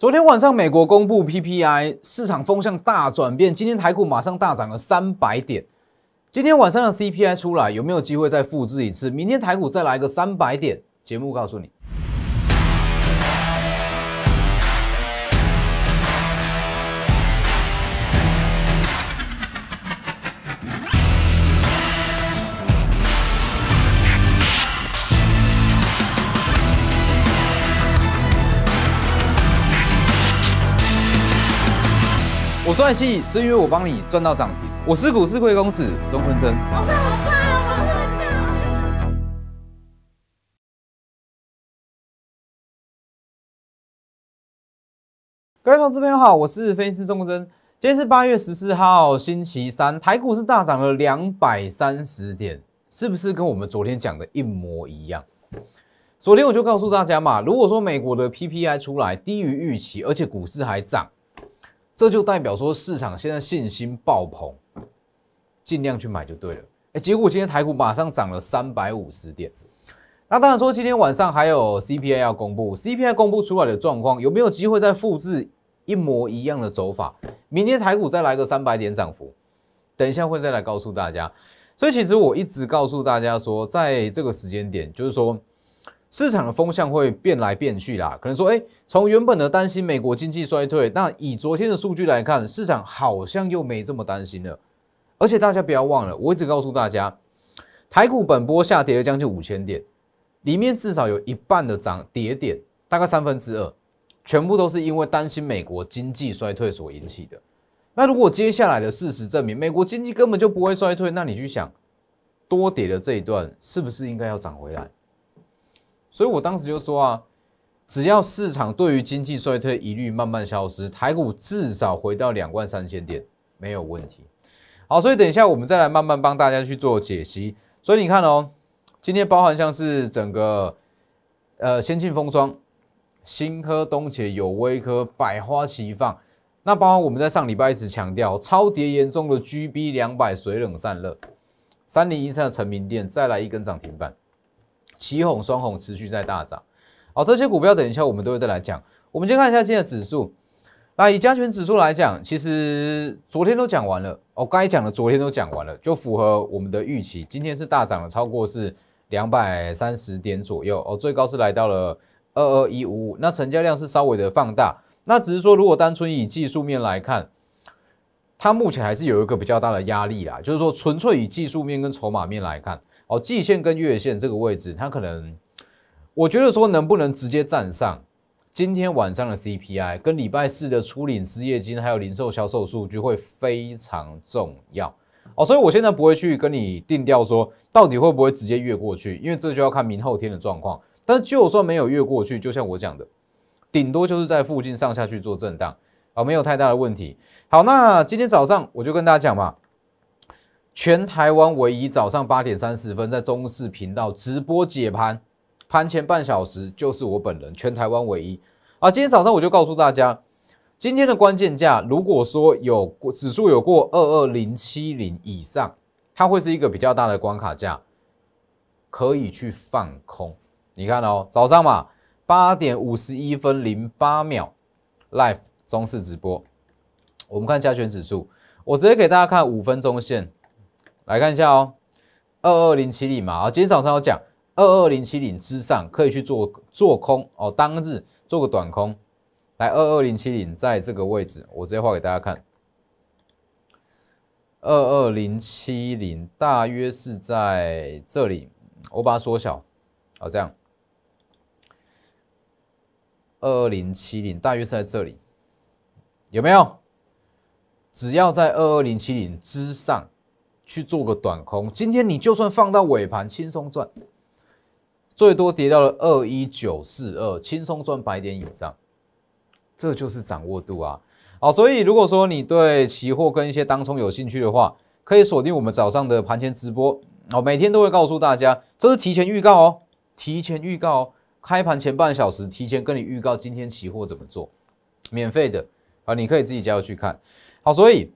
昨天晚上，美国公布 PPI，市场风向大转变。今天台股马上大涨了三百点。今天晚上的 CPI 出来，有没有机会再复制一次？明天台股再来个三百点？节目告诉你。我算戏是因为我帮你赚到涨停。我是股市贵公子钟坤真。我各位同志朋友好，我是分析师钟坤真。今天是八月十四号，星期三，台股是大涨了两百三十点，是不是跟我们昨天讲的一模一样？昨天我就告诉大家嘛，如果说美国的 P P I 出来低于预期，而且股市还涨。这就代表说市场现在信心爆棚，尽量去买就对了。哎，结果今天台股马上涨了三百五十点。那当然说，今天晚上还有 CPI 要公布，CPI 公布出来的状况有没有机会再复制一模一样的走法？明天台股再来个三百点涨幅，等一下会再来告诉大家。所以其实我一直告诉大家说，在这个时间点，就是说。市场的风向会变来变去啦，可能说，哎，从原本的担心美国经济衰退，那以昨天的数据来看，市场好像又没这么担心了。而且大家不要忘了，我一直告诉大家，台股本波下跌了将近五千点，里面至少有一半的涨跌点，大概三分之二，全部都是因为担心美国经济衰退所引起的。那如果接下来的事实证明美国经济根本就不会衰退，那你去想，多跌的这一段是不是应该要涨回来？所以我当时就说啊，只要市场对于经济衰退的疑虑慢慢消失，台股至少回到两万三千点没有问题。好，所以等一下我们再来慢慢帮大家去做解析。所以你看哦，今天包含像是整个呃先进封装、新科、东杰、有微科，百花齐放。那包括我们在上礼拜一直强调超跌严重的 GB 两百水冷散热、三零一三的成名店再来一根涨停板。齐哄双哄持续在大涨，好，这些股票等一下我们都会再来讲。我们先看一下今天的指数，那以加权指数来讲，其实昨天都讲完了，哦，该讲的昨天都讲完了，就符合我们的预期。今天是大涨了，超过是两百三十点左右，哦，最高是来到了二二一五五，那成交量是稍微的放大。那只是说，如果单纯以技术面来看，它目前还是有一个比较大的压力啦，就是说纯粹以技术面跟筹码面来看。哦，季线跟月线这个位置，它可能，我觉得说能不能直接站上，今天晚上的 CPI 跟礼拜四的初领失业金还有零售销售数据会非常重要。哦，所以我现在不会去跟你定调说到底会不会直接越过去，因为这就要看明后天的状况。但就算没有越过去，就像我讲的，顶多就是在附近上下去做震荡啊，没有太大的问题。好，那今天早上我就跟大家讲吧。全台湾唯一早上八点三十分在中视频道直播解盘，盘前半小时就是我本人，全台湾唯一。啊，今天早上我就告诉大家，今天的关键价，如果说有指数有过二二零七零以上，它会是一个比较大的关卡价，可以去放空。你看哦，早上嘛，八点五十一分零八秒，live 中视直播，我们看加权指数，我直接给大家看五分钟线。来看一下哦，二二零七零嘛，啊，今天早上有讲二二零七零之上可以去做做空哦，当日做个短空。来，二二零七零在这个位置，我直接画给大家看。二二零七零大约是在这里，我把它缩小，哦，这样。二二零七零大约是在这里，有没有？只要在二二零七零之上。去做个短空，今天你就算放到尾盘，轻松赚，最多跌到了二一九四二，轻松赚百点以上，这就是掌握度啊！好，所以如果说你对期货跟一些当冲有兴趣的话，可以锁定我们早上的盘前直播啊，每天都会告诉大家，这是提前预告哦，提前预告，开盘前半小时，提前跟你预告今天期货怎么做，免费的啊，你可以自己加入去看。好，所以。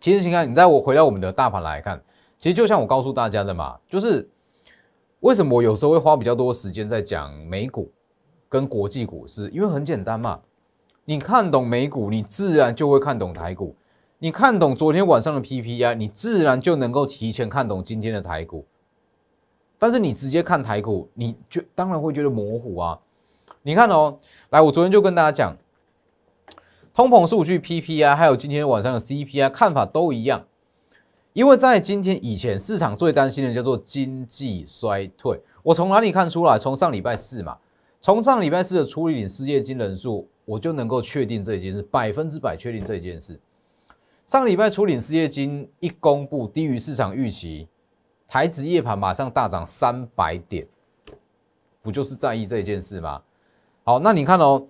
其实，你看，你在我回到我们的大盘来看，其实就像我告诉大家的嘛，就是为什么我有时候会花比较多时间在讲美股跟国际股市，因为很简单嘛，你看懂美股，你自然就会看懂台股；你看懂昨天晚上的 P P i 你自然就能够提前看懂今天的台股。但是你直接看台股，你就当然会觉得模糊啊。你看哦，来，我昨天就跟大家讲。通膨数据 PPI，还有今天晚上的 CPI，看法都一样。因为在今天以前，市场最担心的叫做经济衰退。我从哪里看出来？从上礼拜四嘛，从上礼拜四的处理失业金人数，我就能够确定这件事，百分之百确定这件事。上礼拜初领失业金一公布低于市场预期，台指夜盘马上大涨三百点，不就是在意这件事吗？好，那你看哦。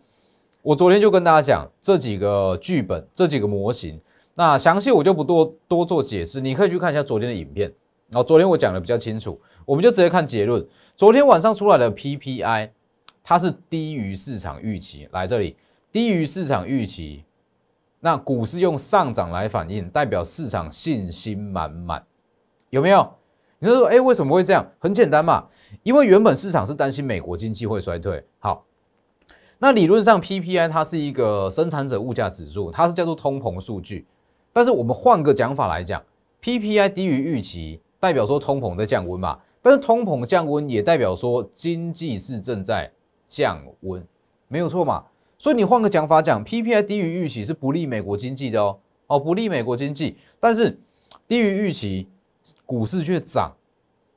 我昨天就跟大家讲这几个剧本，这几个模型。那详细我就不多多做解释，你可以去看一下昨天的影片。然后昨天我讲的比较清楚，我们就直接看结论。昨天晚上出来的 PPI，它是低于市场预期。来这里，低于市场预期，那股市用上涨来反映，代表市场信心满满，有没有？你就说，哎，为什么会这样？很简单嘛，因为原本市场是担心美国经济会衰退。好。那理论上，PPI 它是一个生产者物价指数，它是叫做通膨数据。但是我们换个讲法来讲，PPI 低于预期，代表说通膨在降温嘛？但是通膨降温也代表说经济是正在降温，没有错嘛？所以你换个讲法讲，PPI 低于预期是不利美国经济的哦，哦不利美国经济。但是低于预期，股市却涨，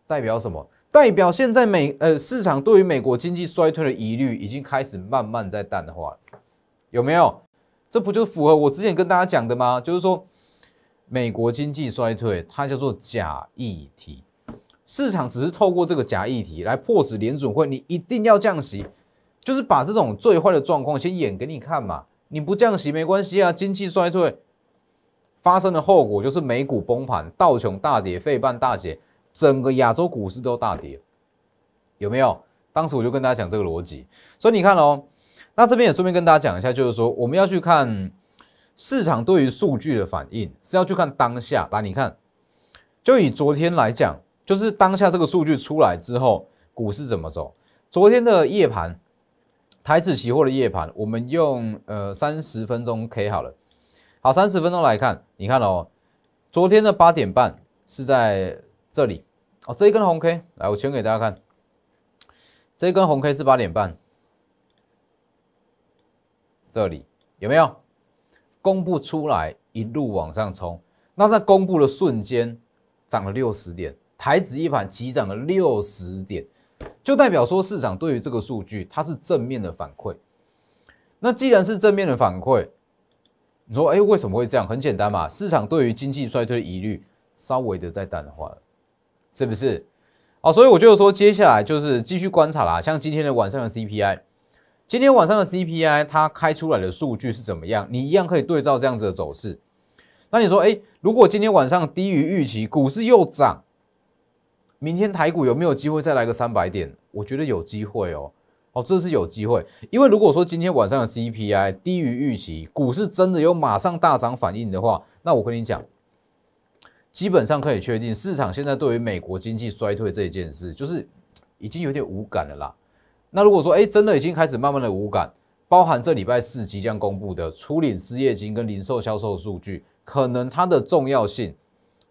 代表什么？代表现在美呃市场对于美国经济衰退的疑虑已经开始慢慢在淡化有没有？这不就符合我之前跟大家讲的吗？就是说，美国经济衰退它叫做假议题，市场只是透过这个假议题来迫使联准会你一定要降息，就是把这种最坏的状况先演给你看嘛，你不降息没关系啊，经济衰退发生的后果就是美股崩盘、道琼大跌、费半大写。整个亚洲股市都大跌，有没有？当时我就跟大家讲这个逻辑，所以你看哦，那这边也顺便跟大家讲一下，就是说我们要去看市场对于数据的反应，是要去看当下。来，你看，就以昨天来讲，就是当下这个数据出来之后，股市怎么走？昨天的夜盘，台指期货的夜盘，我们用呃三十分钟 K 好了。好，三十分钟来看，你看哦，昨天的八点半是在。这里哦，这一根红 K，来我圈给大家看。这一根红 K 是八点半，这里有没有公布出来？一路往上冲。那在公布的瞬间，涨了六十点，台指一盘急涨了六十点，就代表说市场对于这个数据它是正面的反馈。那既然是正面的反馈，你说哎为什么会这样？很简单嘛，市场对于经济衰退的疑虑稍微的在淡化了。是不是？啊，所以我就是说，接下来就是继续观察啦。像今天的晚上的 CPI，今天晚上的 CPI 它开出来的数据是怎么样？你一样可以对照这样子的走势。那你说，哎，如果今天晚上低于预期，股市又涨，明天台股有没有机会再来个三百点？我觉得有机会哦，哦，这是有机会。因为如果说今天晚上的 CPI 低于预期，股市真的有马上大涨反应的话，那我跟你讲。基本上可以确定，市场现在对于美国经济衰退这件事，就是已经有点无感了啦。那如果说，哎，真的已经开始慢慢的无感，包含这礼拜四即将公布的初领失业金跟零售销售数据，可能它的重要性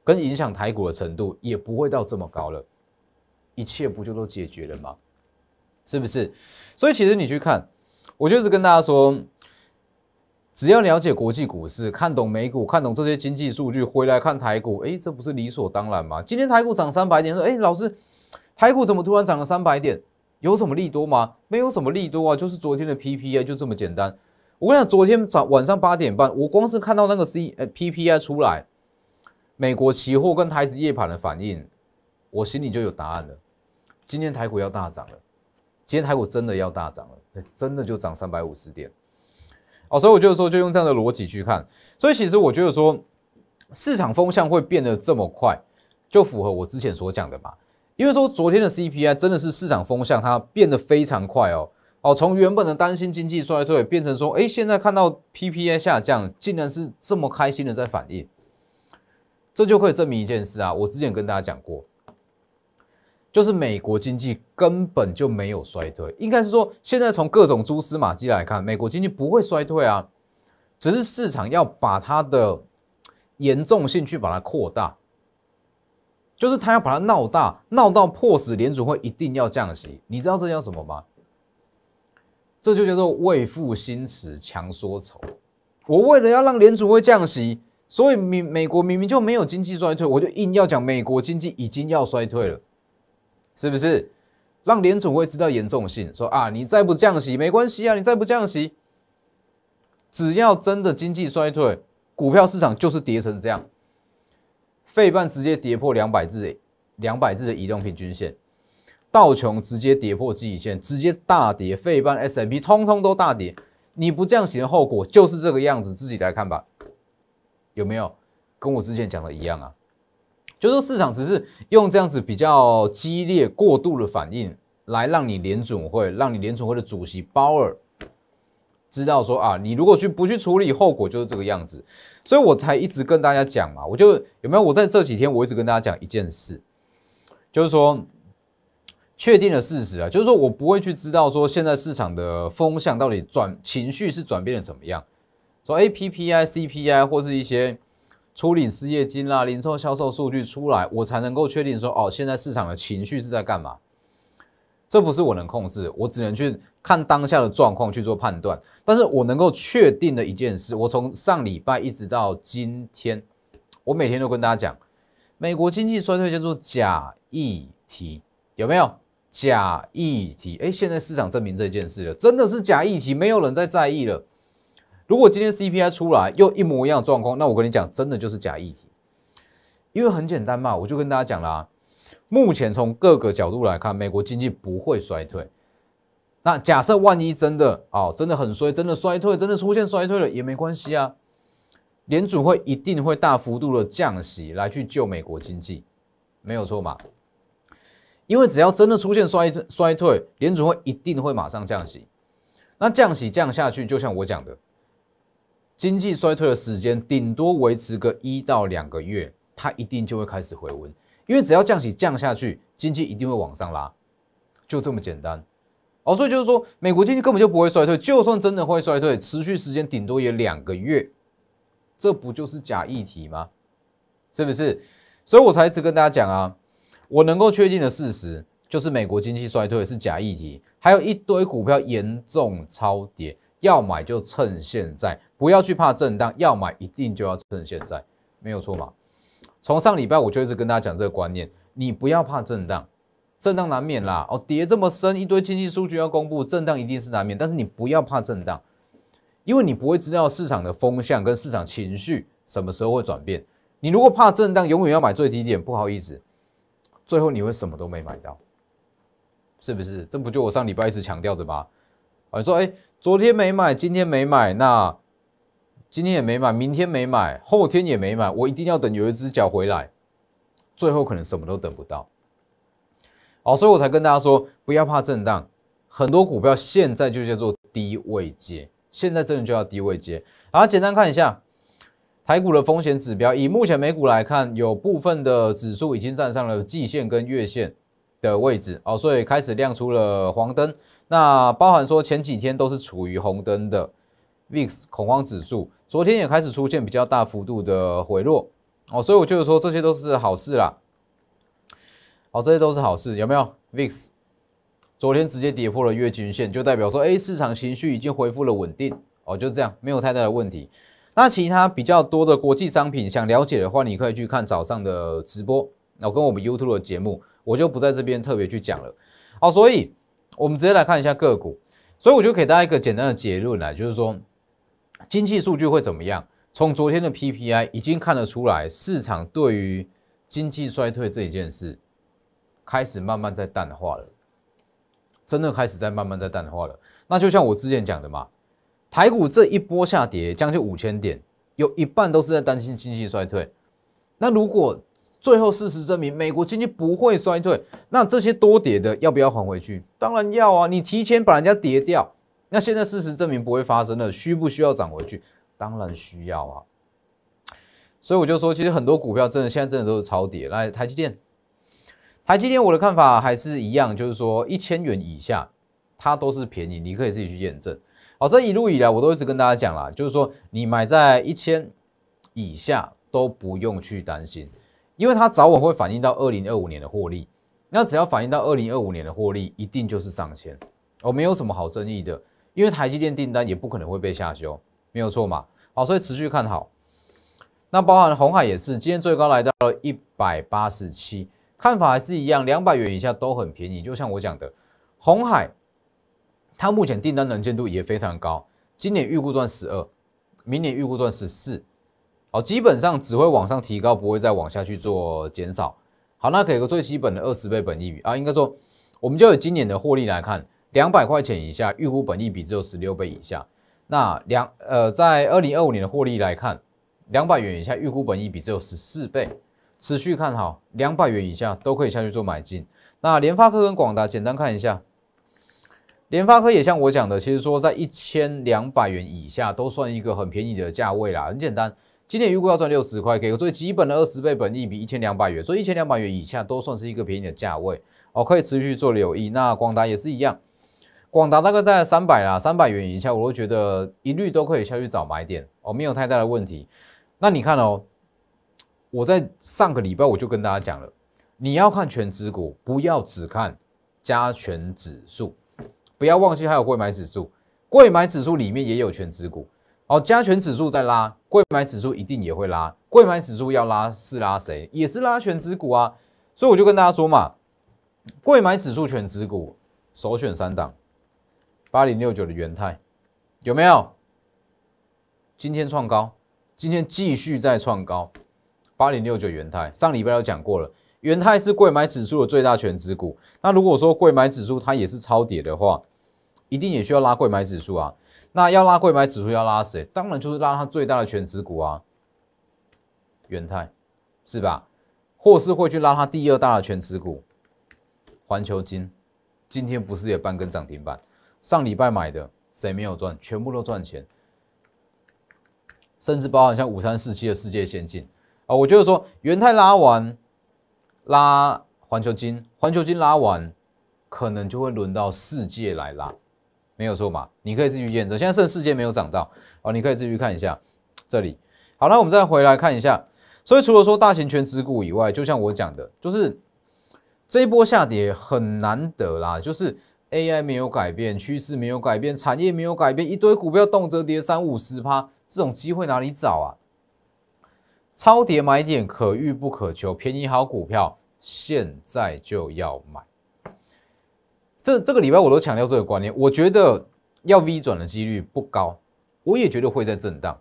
跟影响台股的程度，也不会到这么高了。一切不就都解决了吗？是不是？所以其实你去看，我就是跟大家说。只要了解国际股市，看懂美股，看懂这些经济数据，回来看台股，哎，这不是理所当然吗？今天台股涨三百点，说，哎，老师，台股怎么突然涨了三百点？有什么利多吗？没有什么利多啊，就是昨天的 P P i 就这么简单。我跟你讲，昨天早晚上八点半，我光是看到那个 C P P i 出来，美国期货跟台资夜盘的反应，我心里就有答案了。今天台股要大涨了，今天台股真的要大涨了，真的就涨三百五十点。哦，所以我就说就用这样的逻辑去看，所以其实我觉得说市场风向会变得这么快，就符合我之前所讲的嘛。因为说昨天的 CPI 真的是市场风向它变得非常快哦，哦，从原本的担心经济衰退变成说，哎，现在看到 PPI 下降，竟然是这么开心的在反应，这就可以证明一件事啊，我之前跟大家讲过。就是美国经济根本就没有衰退，应该是说，现在从各种蛛丝马迹来看，美国经济不会衰退啊，只是市场要把它的严重性去把它扩大，就是他要把它闹大，闹到迫使联储会一定要降息。你知道这叫什么吗？这就叫做为赋新词强说愁。我为了要让联储会降息，所以明美国明明就没有经济衰退，我就硬要讲美国经济已经要衰退了。是不是让联总会知道严重性？说啊，你再不降息没关系啊，你再不降息，只要真的经济衰退，股票市场就是跌成这样。费半直接跌破两百日、两百字的移动平均线，道琼直接跌破基底线，直接大跌，费半 S M P 通通都大跌。你不降息的后果就是这个样子，自己来看吧，有没有跟我之前讲的一样啊？就是说，市场只是用这样子比较激烈过度的反应，来让你联准会，让你联准会的主席鲍尔知道说啊，你如果去不去处理，后果就是这个样子。所以我才一直跟大家讲嘛，我就有没有？我在这几天，我一直跟大家讲一件事，就是说，确定的事实啊，就是说我不会去知道说现在市场的风向到底转，情绪是转变的怎么样，从 A P P I C P I 或是一些。处理失业金啦，零售销售数据出来，我才能够确定说，哦，现在市场的情绪是在干嘛？这不是我能控制，我只能去看当下的状况去做判断。但是我能够确定的一件事，我从上礼拜一直到今天，我每天都跟大家讲，美国经济衰退叫做假议题，有没有？假议题，哎，现在市场证明这件事了，真的是假议题，没有人在在意了。如果今天 CPI 出来又一模一样的状况，那我跟你讲，真的就是假议题，因为很简单嘛，我就跟大家讲了，目前从各个角度来看，美国经济不会衰退。那假设万一真的啊，真的很衰，真的衰退，真的出现衰退了也没关系啊，联储会一定会大幅度的降息来去救美国经济，没有错嘛？因为只要真的出现衰衰退，联储会一定会马上降息。那降息降下去，就像我讲的。经济衰退的时间顶多维持个一到两个月，它一定就会开始回温，因为只要降息降下去，经济一定会往上拉，就这么简单。哦，所以就是说，美国经济根本就不会衰退，就算真的会衰退，持续时间顶多也两个月，这不就是假议题吗？是不是？所以我才一直跟大家讲啊，我能够确定的事实就是美国经济衰退是假议题，还有一堆股票严重超跌，要买就趁现在。不要去怕震荡，要买一定就要趁现在，没有错嘛。从上礼拜我就一直跟大家讲这个观念，你不要怕震荡，震荡难免啦。哦，跌这么深，一堆经济数据要公布，震荡一定是难免。但是你不要怕震荡，因为你不会知道市场的风向跟市场情绪什么时候会转变。你如果怕震荡，永远要买最低点，不好意思，最后你会什么都没买到，是不是？这不就我上礼拜一直强调的吗？啊，你说，哎，昨天没买，今天没买，那。今天也没买，明天没买，后天也没买，我一定要等有一只脚回来，最后可能什么都等不到。好，所以我才跟大家说，不要怕震荡，很多股票现在就叫做低位接，现在真的就要低位接。好，简单看一下台股的风险指标，以目前美股来看，有部分的指数已经站上了季线跟月线的位置，哦，所以开始亮出了黄灯。那包含说前几天都是处于红灯的。VIX 恐慌指数昨天也开始出现比较大幅度的回落哦，所以我觉得说这些都是好事啦。哦，这些都是好事，有没有？VIX 昨天直接跌破了月均线，就代表说，哎，市场情绪已经恢复了稳定哦，就这样，没有太大的问题。那其他比较多的国际商品，想了解的话，你可以去看早上的直播，后跟我们 YouTube 的节目，我就不在这边特别去讲了。好，所以我们直接来看一下个股，所以我就给大家一个简单的结论啦，就是说。经济数据会怎么样？从昨天的 PPI 已经看得出来，市场对于经济衰退这一件事开始慢慢在淡化了，真的开始在慢慢在淡化了。那就像我之前讲的嘛，台股这一波下跌将近五千点，有一半都是在担心经济衰退。那如果最后事实证明美国经济不会衰退，那这些多跌的要不要还回去？当然要啊，你提前把人家跌掉。那现在事实证明不会发生了，需不需要涨回去？当然需要啊！所以我就说，其实很多股票真的现在真的都是超跌。来，台积电，台积电我的看法还是一样，就是说一千元以下它都是便宜，你可以自己去验证。好，这一路以来我都一直跟大家讲啦，就是说你买在一千以下都不用去担心，因为它早晚会反映到二零二五年的获利。那只要反映到二零二五年的获利，一定就是上千，我没有什么好争议的。因为台积电订单也不可能会被下修，没有错嘛。好，所以持续看好。那包含红海也是，今天最高来到了一百八十七，看法还是一样，两百元以下都很便宜。就像我讲的，红海它目前订单能见度也非常高，今年预估赚十二，明年预估赚十四。好，基本上只会往上提高，不会再往下去做减少。好，那给个最基本的二十倍本益比啊。应该说，我们就以今年的获利来看。两百块钱以下预估本益比只有十六倍以下，那两呃在二零二五年的获利来看，两百元以下预估本益比只有十四倍，持续看好两百元以下都可以下去做买进。那联发科跟广达简单看一下，联发科也像我讲的，其实说在一千两百元以下都算一个很便宜的价位啦，很简单，今年预估要赚六十块，可以做基本的二十倍本益比一千两百元，所以一千两百元以下都算是一个便宜的价位，哦可以持续去做留意。那广达也是一样。广达大概在三百啦，三百元以下，我都觉得一律都可以下去找买点哦，没有太大的问题。那你看哦，我在上个礼拜我就跟大家讲了，你要看全指股，不要只看加权指数，不要忘记还有贵买指数。贵买指数里面也有全指股，哦，加权指数在拉，贵买指数一定也会拉。贵买指数要拉是拉谁？也是拉全指股啊。所以我就跟大家说嘛，贵买指数全指股首选三档。八零六九的元泰有没有？今天创高，今天继续再创高。八零六九元泰上礼拜都讲过了，元泰是贵买指数的最大全指股。那如果说贵买指数它也是超跌的话，一定也需要拉贵买指数啊。那要拉贵买指数要拉谁？当然就是拉它最大的全指股啊，元泰是吧？或是会去拉它第二大的全指股，环球金，今天不是也半根涨停板？上礼拜买的谁没有赚？全部都赚钱，甚至包含像五三四七的世界先进啊！我就是说，元泰拉完，拉环球金，环球金拉完，可能就会轮到世界来拉，没有错吧？你可以自己验证。现在剩世界没有涨到哦，你可以自己去看一下这里。好那我们再回来看一下。所以除了说大型全资股以外，就像我讲的，就是这一波下跌很难得啦，就是。AI 没有改变，趋势没有改变，产业没有改变，一堆股票动辄跌三五十趴，这种机会哪里找啊？超跌买点可遇不可求，便宜好股票现在就要买。这这个礼拜我都强调这个观念，我觉得要 V 转的几率不高，我也觉得会在震荡，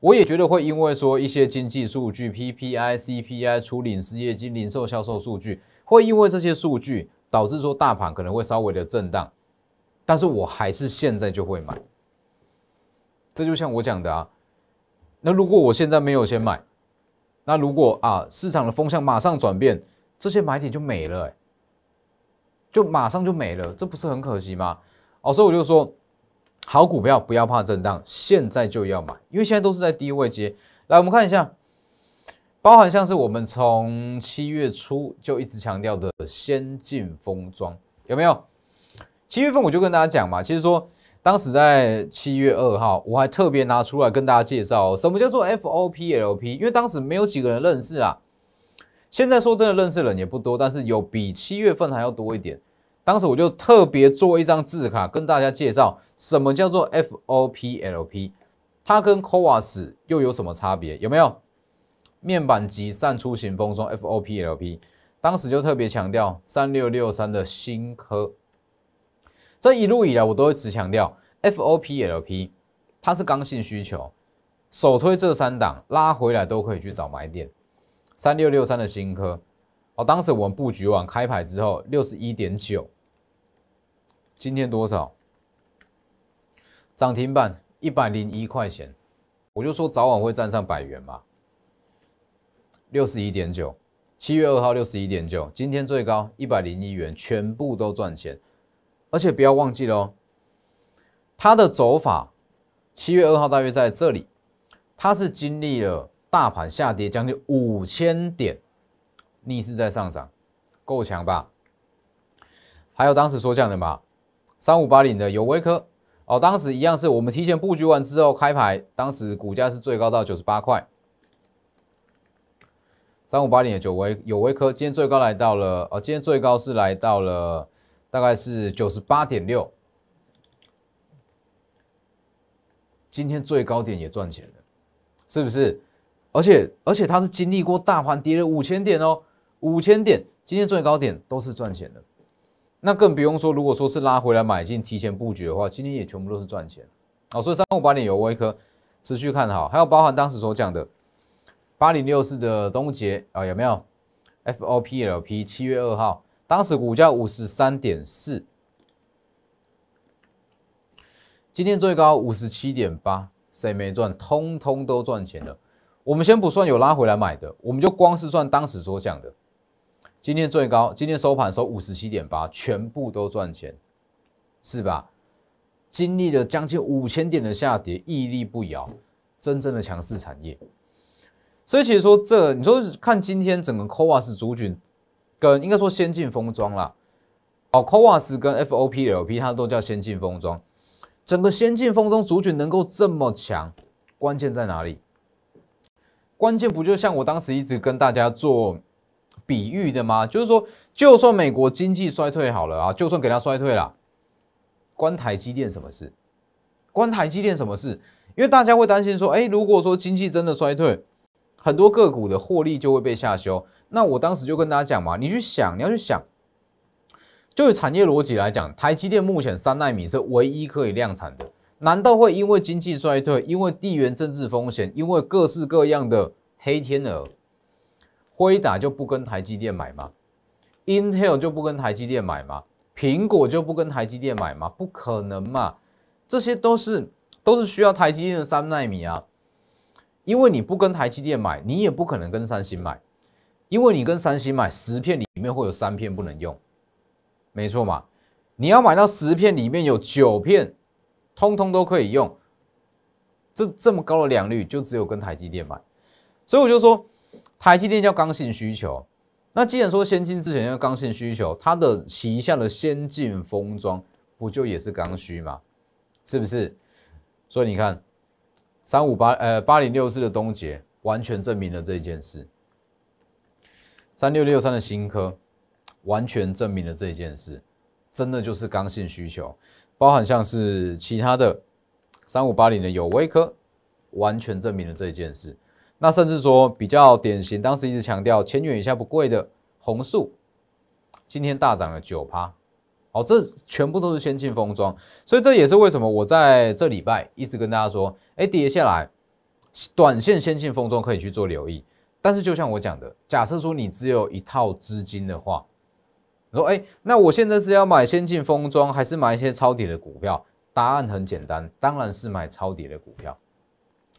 我也觉得会因为说一些经济数据，PPI、CPI 处领失业金、零售销售数据，会因为这些数据。导致说大盘可能会稍微的震荡，但是我还是现在就会买。这就像我讲的啊，那如果我现在没有先买，那如果啊市场的风向马上转变，这些买点就没了，就马上就没了，这不是很可惜吗？哦，所以我就说，好股票不要怕震荡，现在就要买，因为现在都是在低位接。来，我们看一下。包含像是我们从七月初就一直强调的先进封装，有没有？七月份我就跟大家讲嘛，其实说当时在七月二号，我还特别拿出来跟大家介绍什么叫做 F O P L P，因为当时没有几个人认识啊。现在说真的认识人也不多，但是有比七月份还要多一点。当时我就特别做一张字卡跟大家介绍什么叫做 F O P L P，它跟 c o v a s 又有什么差别，有没有？面板级散出型封装 FOPLP，当时就特别强调三六六三的新科，这一路以来我都会只强调 FOPLP，它是刚性需求，首推这三档，拉回来都可以去找买点。三六六三的新科，哦，当时我们布局完开牌之后六十一点九，今天多少？涨停板一百零一块钱，我就说早晚会站上百元嘛。六十一点九，七月二号六十一点九，今天最高一百零一元，全部都赚钱，而且不要忘记了哦，它的走法，七月二号大约在这里，它是经历了大盘下跌将近五千点，逆势在上涨，够强吧？还有当时说这样的吧，三五八零的有微科哦，当时一样是我们提前布局完之后开牌，当时股价是最高到九十八块。三五八点的九微有微科，今天最高来到了，哦，今天最高是来到了，大概是九十八点六。今天最高点也赚钱了，是不是？而且而且它是经历过大盘跌了五千点哦，五千点，今天最高点都是赚钱的。那更不用说，如果说是拉回来买进，提前布局的话，今天也全部都是赚钱。哦，所以三五八点有微科持续看好，还有包含当时所讲的。八零六四的东杰啊，有没有 FOPLP？七月二号，当时股价五十三点四，今天最高五十七点八，谁没赚？通通都赚钱了。我们先不算有拉回来买的，我们就光是算当时所讲的。今天最高，今天收盘收五十七点八，全部都赚钱，是吧？经历了将近五千点的下跌，屹立不摇，真正的强势产业。所以其实说这，你说看今天整个 c o a s 主力军，跟应该说先进封装啦，哦 c o a s 跟 FOPLP 它都叫先进封装，整个先进封装主群军能够这么强，关键在哪里？关键不就像我当时一直跟大家做比喻的吗？就是说，就算美国经济衰退好了啊，就算给它衰退了，关台积电什么事？关台积电什么事？因为大家会担心说，哎，如果说经济真的衰退。很多个股的获利就会被下修。那我当时就跟大家讲嘛，你去想，你要去想，就以产业逻辑来讲，台积电目前三纳米是唯一可以量产的。难道会因为经济衰退，因为地缘政治风险，因为各式各样的黑天鹅，挥打就不跟台积电买吗？Intel 就不跟台积电买吗？苹果就不跟台积电买吗？不可能嘛！这些都是都是需要台积电的三纳米啊。因为你不跟台积电买，你也不可能跟三星买，因为你跟三星买十片里面会有三片不能用，没错嘛？你要买到十片里面有九片，通通都可以用，这这么高的良率就只有跟台积电买，所以我就说台积电叫刚性需求。那既然说先进之前叫刚性需求，它的旗下的先进封装不就也是刚需吗？是不是？所以你看。三五八呃八零六四的东杰完全证明了这一件事，三六六三的新科完全证明了这一件事，真的就是刚性需求，包含像是其他的三五八零的有微科，完全证明了这一件事。那甚至说比较典型，当时一直强调千元以下不贵的红树，今天大涨了九趴。好，这全部都是先进封装，所以这也是为什么我在这礼拜一直跟大家说，哎，跌下来，短线先进封装可以去做留意。但是就像我讲的，假设说你只有一套资金的话，你说，哎，那我现在是要买先进封装，还是买一些超跌的股票？答案很简单，当然是买超跌的股票。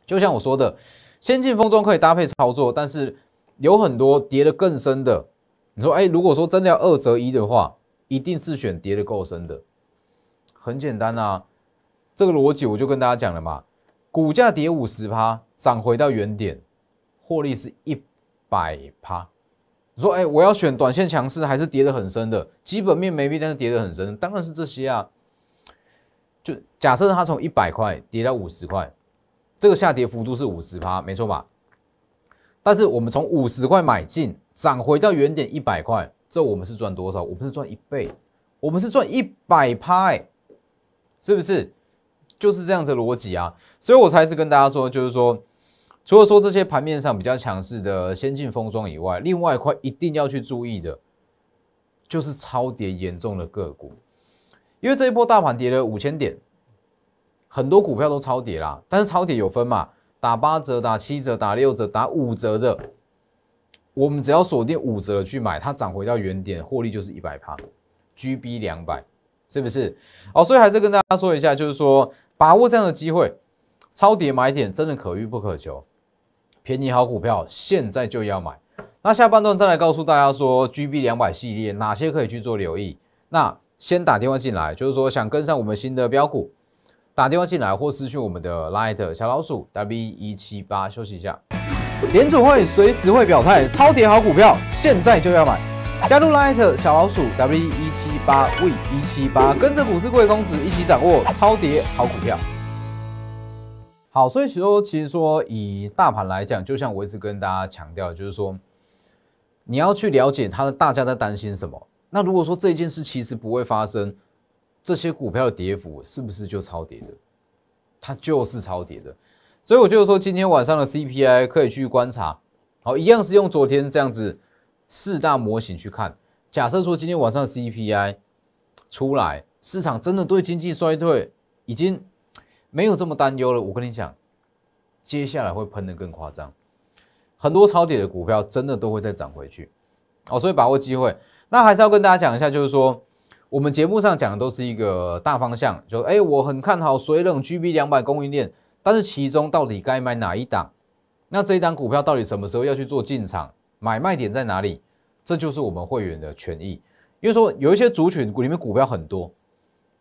就像我说的，先进封装可以搭配操作，但是有很多跌的更深的，你说，哎，如果说真的要二择一的话。一定是选跌的够深的，很简单啊，这个逻辑我就跟大家讲了嘛，股价跌五十趴，涨回到原点，获利是一百趴。你说，哎，我要选短线强势还是跌得很深的？基本面没变，但是跌得很深，当然是这些啊。就假设它从一百块跌到五十块，这个下跌幅度是五十趴，没错吧？但是我们从五十块买进，涨回到原点一百块。这我们是赚多少？我们是赚一倍，我们是赚一百拍，是不是？就是这样子逻辑啊，所以我才跟大家说，就是说，除了说这些盘面上比较强势的先进封装以外，另外一块一定要去注意的，就是超跌严重的个股，因为这一波大盘跌了五千点，很多股票都超跌啦，但是超跌有分嘛，打八折、打七折、打六折、打五折的。我们只要锁定五折去买，它涨回到原点，获利就是一百趴。GB 两百是不是？哦，所以还是跟大家说一下，就是说把握这样的机会，超跌买点真的可遇不可求，便宜好股票现在就要买。那下半段再来告诉大家说，GB 两百系列哪些可以去做留意。那先打电话进来，就是说想跟上我们新的标股，打电话进来或私讯我们的 Light 小老鼠 W 一七八，休息一下。联储会随时会表态，超跌好股票现在就要买。加入 Light 小老鼠 W 一七八 V 一七八，跟着股市贵公子一起掌握超跌好股票。好，所以说其实说以大盘来讲，就像我一直跟大家强调，就是说你要去了解他的大家在担心什么。那如果说这件事其实不会发生，这些股票的跌幅是不是就超跌的？它就是超跌的。所以我就说，今天晚上的 CPI 可以去观察，好，一样是用昨天这样子四大模型去看。假设说今天晚上 CPI 出来，市场真的对经济衰退已经没有这么担忧了，我跟你讲，接下来会喷得更夸张，很多抄底的股票真的都会再涨回去，哦，所以把握机会。那还是要跟大家讲一下，就是说我们节目上讲的都是一个大方向，就哎，我很看好水冷、GB 两百供应链。但是其中到底该买哪一档？那这一档股票到底什么时候要去做进场买卖点在哪里？这就是我们会员的权益。因为说有一些族群里面股票很多，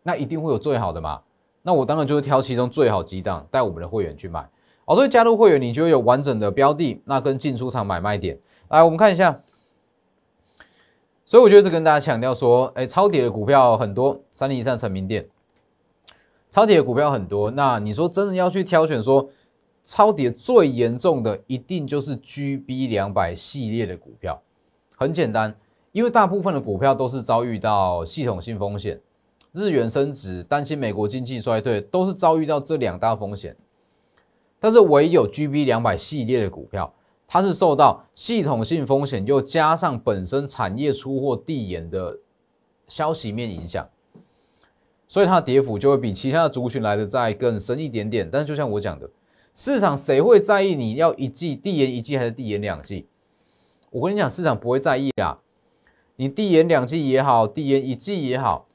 那一定会有最好的嘛。那我当然就是挑其中最好几档带我们的会员去买。好，所以加入会员你就会有完整的标的，那跟进出场买卖点。来，我们看一下。所以我觉得直跟大家强调说，哎，抄底的股票很多，三零以上成名店。抄底的股票很多，那你说真的要去挑选，说抄底最严重的一定就是 G B 两百系列的股票。很简单，因为大部分的股票都是遭遇到系统性风险，日元升值、担心美国经济衰退，都是遭遇到这两大风险。但是唯有 G B 两百系列的股票，它是受到系统性风险又加上本身产业出货递延的消息面影响。所以它跌幅就会比其他的族群来的再更深一点点。但是就像我讲的，市场谁会在意你要一季递延一季还是递延两季？我跟你讲，市场不会在意啦。你递延两季也好，递延一季也好，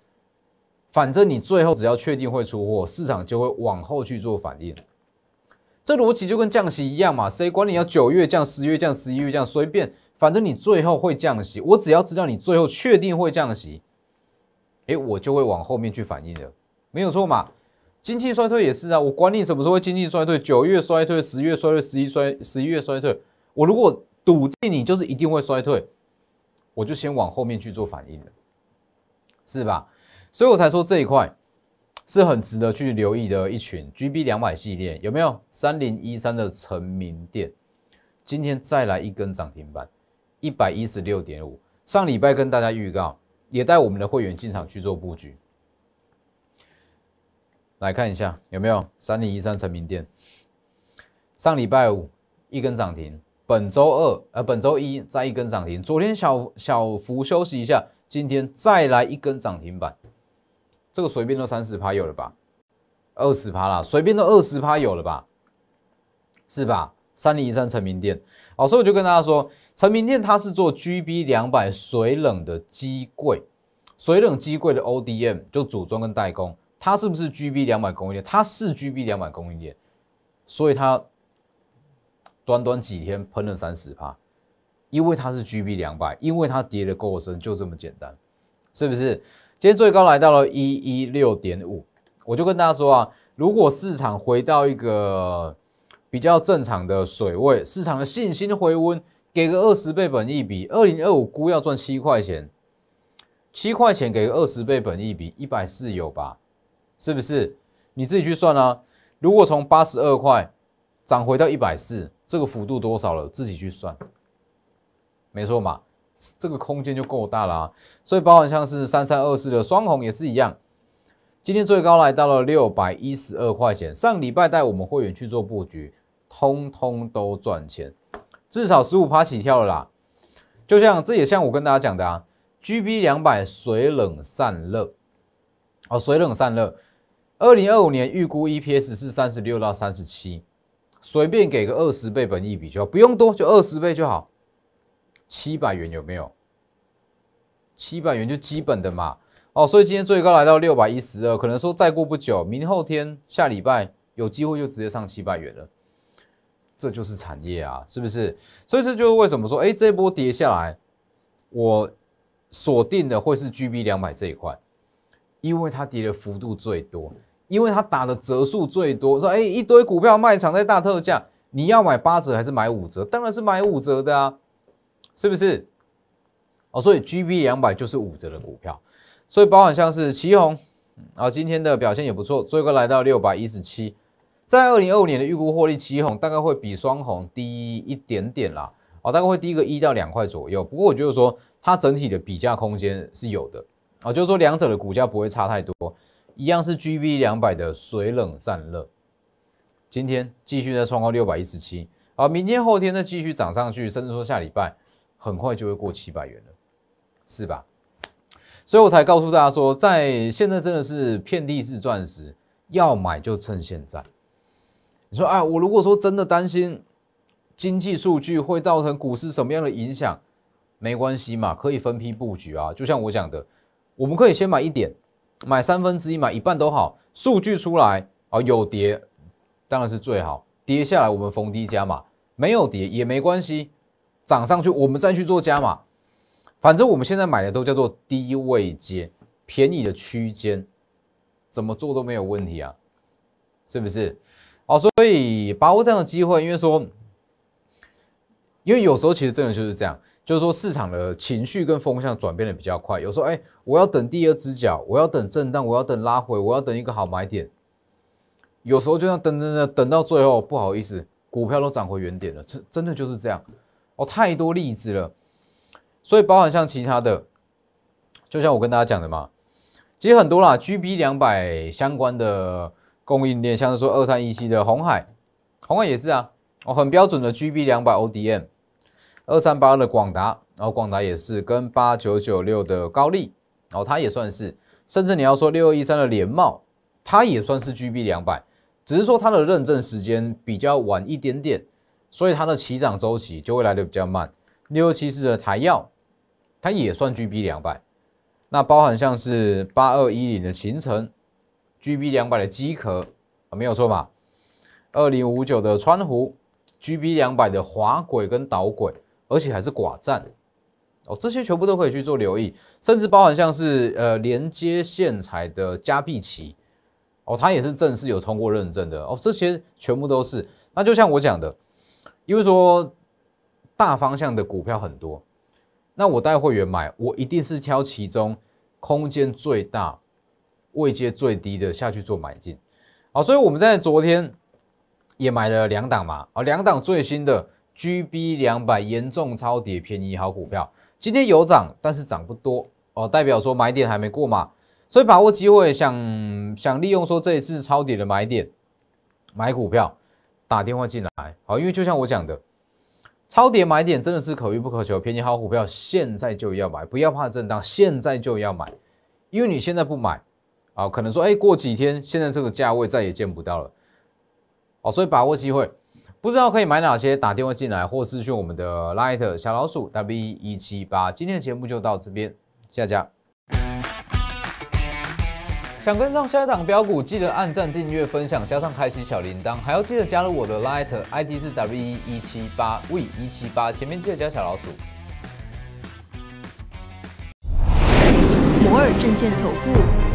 反正你最后只要确定会出货，市场就会往后去做反应。这逻辑就跟降息一样嘛，谁管你要九月降、十月降、十一月降，随便，反正你最后会降息。我只要知道你最后确定会降息。哎，我就会往后面去反应了，没有错嘛。经济衰退也是啊，我管你什么时候经济衰退，九月衰退，十月衰退，十一衰，十一月衰退。我如果笃定你就是一定会衰退，我就先往后面去做反应了，是吧？所以我才说这一块是很值得去留意的一群。G B 两百系列有没有？三零一三的成名店，今天再来一根涨停板，一百一十六点五。上礼拜跟大家预告。也带我们的会员进场去做布局，来看一下有没有三零一三成名店，上礼拜五一根涨停，本周二呃本周一再一根涨停，昨天小小幅休息一下，今天再来一根涨停板，这个随便都三十趴有了吧，二十趴了，随便都二十趴有了吧，是吧？三零一三成店，好，老师我就跟大家说。陈明店它是做 GB 两百水冷的机柜，水冷机柜的 ODM 就组装跟代工。它是不是 GB 两百供应链？它是 GB 两百供应链，所以他短短几天喷了三十趴，因为它是 GB 两百，因为它跌的够深，就这么简单，是不是？今天最高来到了一一六点五，我就跟大家说啊，如果市场回到一个比较正常的水位，市场的信心回温。给个二十倍本一比，二零二五估要赚七块钱，七块钱给个二十倍本一比，一百四有吧？是不是？你自己去算啊。如果从八十二块涨回到一百四，这个幅度多少了？自己去算。没错嘛，这个空间就够大了啊。所以包含像是三三二四的双红也是一样，今天最高来到了六百一十二块钱。上礼拜带我们会员去做布局，通通都赚钱。至少十五趴起跳了啦，就像这也像我跟大家讲的啊，GB 两百水冷散热，哦水冷散热，二零二五年预估 EPS 是三十六到三十七，随便给个二十倍本益比就好，不用多就二十倍就好，七百元有没有？七百元就基本的嘛，哦，所以今天最高来到六百一十二，可能说再过不久，明后天下礼拜有机会就直接上七百元了。这就是产业啊，是不是？所以这就是为什么说，哎，这一波跌下来，我锁定的会是 G B 两百这一块，因为它跌的幅度最多，因为它打的折数最多。说，哎，一堆股票卖场在大特价，你要买八折还是买五折？当然是买五折的啊，是不是？哦，所以 G B 两百就是五折的股票，所以包含像是旗宏，啊，今天的表现也不错，最高来到六百一十七。在二零二五年的预估获利起红大概会比双红低一点点啦，哦，大概会低个一到两块左右。不过我觉得说它整体的比价空间是有的，哦，就是说两者的股价不会差太多，一样是 GB 两百的水冷散热，今天继续在创高六百一十七，啊，明天后天再继续涨上去，甚至说下礼拜很快就会过七百元了，是吧？所以我才告诉大家说，在现在真的是遍地是钻石，要买就趁现在。说啊，我如果说真的担心经济数据会造成股市什么样的影响，没关系嘛，可以分批布局啊。就像我讲的，我们可以先买一点，买三分之一，买一半都好。数据出来啊，有跌当然是最好，跌下来我们逢低加码；没有跌也没关系，涨上去我们再去做加码。反正我们现在买的都叫做低位接，便宜的区间，怎么做都没有问题啊，是不是？好，所以把握这样的机会，因为说，因为有时候其实真的就是这样，就是说市场的情绪跟风向转变的比较快。有时候，哎，我要等第二只脚，我要等震荡，我要等拉回，我要等一个好买点。有时候，就像等等等，等到最后，不好意思，股票都涨回原点了。真真的就是这样。哦，太多例子了。所以包含像其他的，就像我跟大家讲的嘛，其实很多啦，G B 两百相关的。供应链，像是说二三一七的红海，红海也是啊，哦很标准的 GB 两百 ODM。二三八的广达，然后广达也是跟八九九六的高丽，然后它也算是，甚至你要说六二一三的联茂，它也算是 GB 两百，只是说它的认证时间比较晚一点点，所以它的起涨周期就会来的比较慢。六六七四的台药，它也算 GB 两百，那包含像是八二一零的行程。GB 两百的机壳啊，没有错吧？二零五九的川湖，GB 两百的滑轨跟导轨，而且还是寡占哦，这些全部都可以去做留意，甚至包含像是呃连接线材的加壁漆哦，它也是正式有通过认证的哦，这些全部都是。那就像我讲的，因为说大方向的股票很多，那我带会员买，我一定是挑其中空间最大。位阶最低的下去做买进，好，所以我们在昨天也买了两档嘛，啊，两档最新的 G B 两百严重超跌，便宜好股票，今天有涨，但是涨不多，哦，代表说买点还没过嘛，所以把握机会，想想利用说这一次超跌的买点买股票，打电话进来，好，因为就像我讲的，超跌买点真的是可遇不可求，便宜好股票现在就要买，不要怕震荡，现在就要买，因为你现在不买。啊，可能说，哎，过几天现在这个价位再也见不到了，哦，所以把握机会，不知道可以买哪些，打电话进来，或是去我们的 Light 小老鼠 W 一七八。今天的节目就到这边，谢谢大家。想跟上下一档标股，记得按赞、订阅、分享，加上开启小铃铛，还要记得加入我的 Light ID 是 W 一七八 V 一七八，前面记得加小老鼠。摩尔证券投顾。